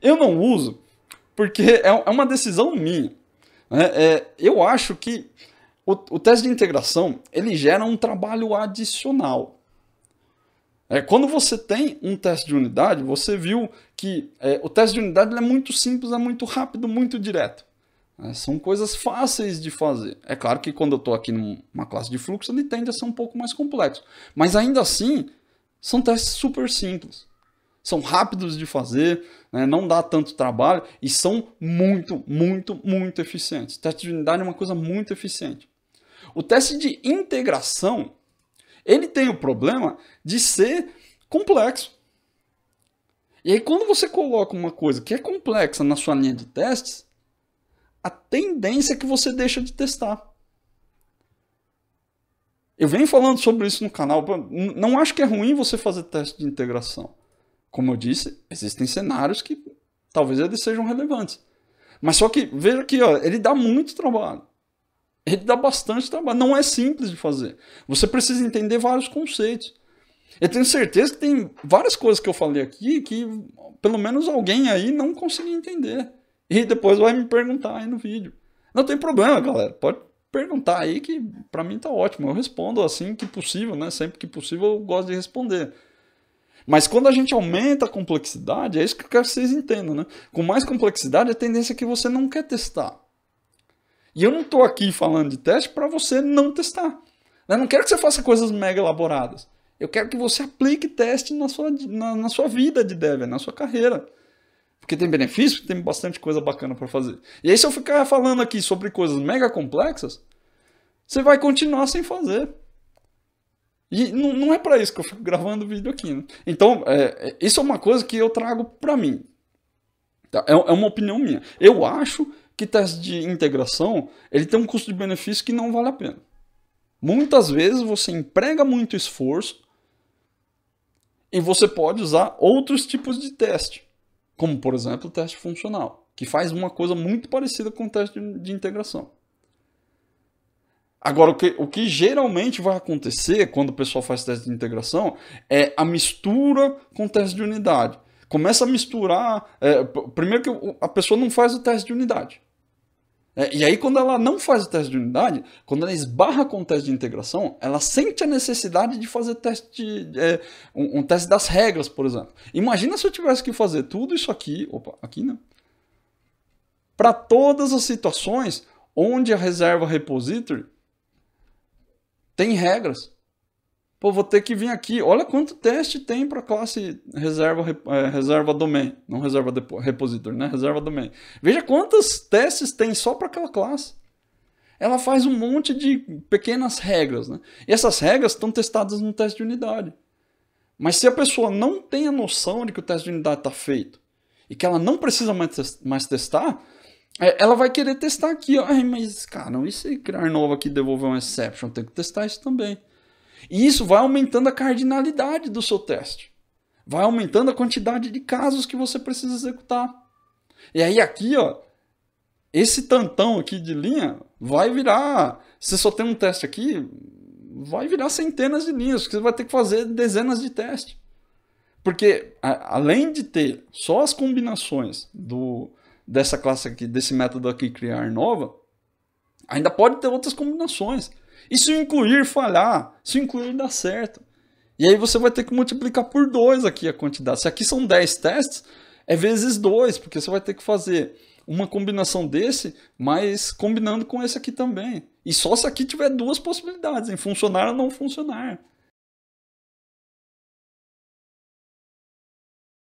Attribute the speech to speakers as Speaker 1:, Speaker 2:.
Speaker 1: Eu não uso porque é, é uma decisão minha. Né? É, eu acho que o, o, teste de integração ele gera um trabalho adicional. É, quando você tem um teste de unidade, você viu que é, o teste de unidade é muito simples, é muito rápido, muito direto. É, são coisas fáceis de fazer. É claro que quando eu estou aqui numa classe de fluxo, ele tende a ser um pouco mais complexo. Mas ainda assim, são testes super simples são rápidos de fazer, né, não dá tanto trabalho e são muito, muito, muito eficientes. O teste de unidade é uma coisa muito eficiente. O teste de integração, ele tem o problema de ser complexo. E aí quando você coloca uma coisa que é complexa na sua linha de testes, a tendência é que você deixa de testar. Eu venho falando sobre isso no canal. Não acho que é ruim você fazer teste de integração. Como eu disse, existem cenários que talvez eles sejam relevantes. Mas só que, veja aqui, ó, ele dá muito trabalho. Ele dá bastante trabalho. Não é simples de fazer. Você precisa entender vários conceitos. Eu tenho certeza que tem várias coisas que eu falei aqui que pelo menos alguém aí não conseguiu entender. E depois vai me perguntar aí no vídeo. Não tem problema, galera. Pode perguntar aí que para mim tá ótimo. Eu respondo assim que possível, né? Sempre que possível eu gosto de responder. Mas quando a gente aumenta a complexidade, é isso que eu quero que vocês entendam, né? Com mais complexidade, a tendência é que você não quer testar. E eu não estou aqui falando de teste para você não testar. Eu não quero que você faça coisas mega elaboradas. Eu quero que você aplique teste na sua, na, na sua vida de dev, na sua carreira. Porque tem benefício, tem bastante coisa bacana para fazer. E aí, se eu ficar falando aqui sobre coisas mega complexas, você vai continuar sem fazer. E não, não é para isso que eu fico gravando vídeo aqui. Né? Então, é, é isso é uma coisa que eu trago para mim. Tá? É, é uma opinião minha. Eu acho que teste de integração ele tem um custo de benefício que não vale a pena. Muitas vezes você emprega muito esforço e você pode usar outros tipos de teste, como por exemplo o teste funcional, que faz uma coisa muito parecida com o teste de, de integração. Agora, o que, o que geralmente vai acontecer quando o pessoal faz teste de integração é a mistura com teste de unidade. Começa a misturar. É, primeiro que a pessoa não faz o teste de unidade. É, e aí, quando ela não faz o teste de unidade, quando ela esbarra com o teste de integração, ela sente a necessidade de fazer teste de, é, um, um, teste das regras, por exemplo. Imagina se eu tivesse que fazer tudo isso aqui, opa, aqui não, para todas as situações onde a reserva repository tem regras. Pô, vou ter que vir aqui. Olha quanto teste tem para classe reserva, é, reserva domain. Não reserva depo, repository, né? Reserva domain. Veja quantos testes tem só para aquela classe. Ela faz um monte de pequenas regras, né? E essas regras estão testadas no teste de unidade. Mas se a pessoa não tem a noção de que o teste de unidade está feito e que ela não precisa mais testar, é, ela vai querer testar aqui, ó. Ai, mas, cara, e se criar novo aqui devolver um exception? Tem que testar isso também. E isso vai aumentando a cardinalidade do seu teste. Vai aumentando a quantidade de casos que você precisa executar. E aí aqui, ó, esse tantão aqui de linha vai virar, se só tem um teste aqui, vai virar centenas de linhas, porque você vai ter que fazer dezenas de testes. Porque a, além de ter só as combinações do, dessa classe aqui, desse método aqui criar nova, ainda pode ter outras combinações. E se incluir falhar, se incluir dar certo. E aí você vai ter que multiplicar por 2 aqui a quantidade. Se aqui são 10 testes, é vezes 2, porque você vai ter que fazer uma combinação desse, mas combinando com esse aqui também. E só se aqui tiver duas possibilidades, em funcionar ou não funcionar.